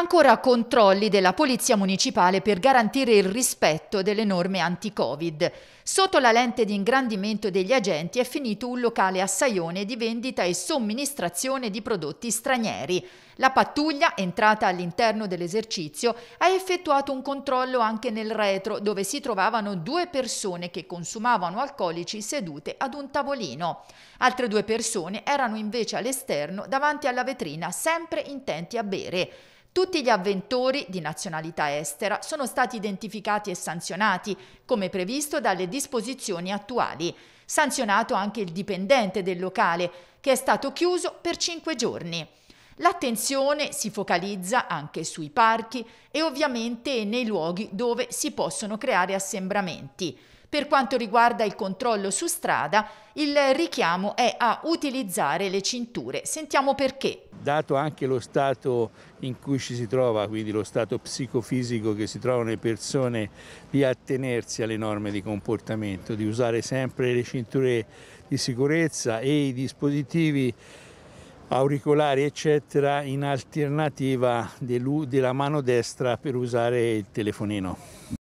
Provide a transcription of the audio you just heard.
Ancora controlli della Polizia Municipale per garantire il rispetto delle norme anti-Covid. Sotto la lente di ingrandimento degli agenti è finito un locale assaione di vendita e somministrazione di prodotti stranieri. La pattuglia, entrata all'interno dell'esercizio, ha effettuato un controllo anche nel retro, dove si trovavano due persone che consumavano alcolici sedute ad un tavolino. Altre due persone erano invece all'esterno davanti alla vetrina, sempre intenti a bere. Tutti gli avventori di nazionalità estera sono stati identificati e sanzionati, come previsto dalle disposizioni attuali. Sanzionato anche il dipendente del locale, che è stato chiuso per cinque giorni. L'attenzione si focalizza anche sui parchi e ovviamente nei luoghi dove si possono creare assembramenti. Per quanto riguarda il controllo su strada, il richiamo è a utilizzare le cinture. Sentiamo perché. Dato anche lo stato in cui ci si trova, quindi lo stato psicofisico che si trovano le persone, di attenersi alle norme di comportamento, di usare sempre le cinture di sicurezza e i dispositivi auricolari eccetera in alternativa della mano destra per usare il telefonino.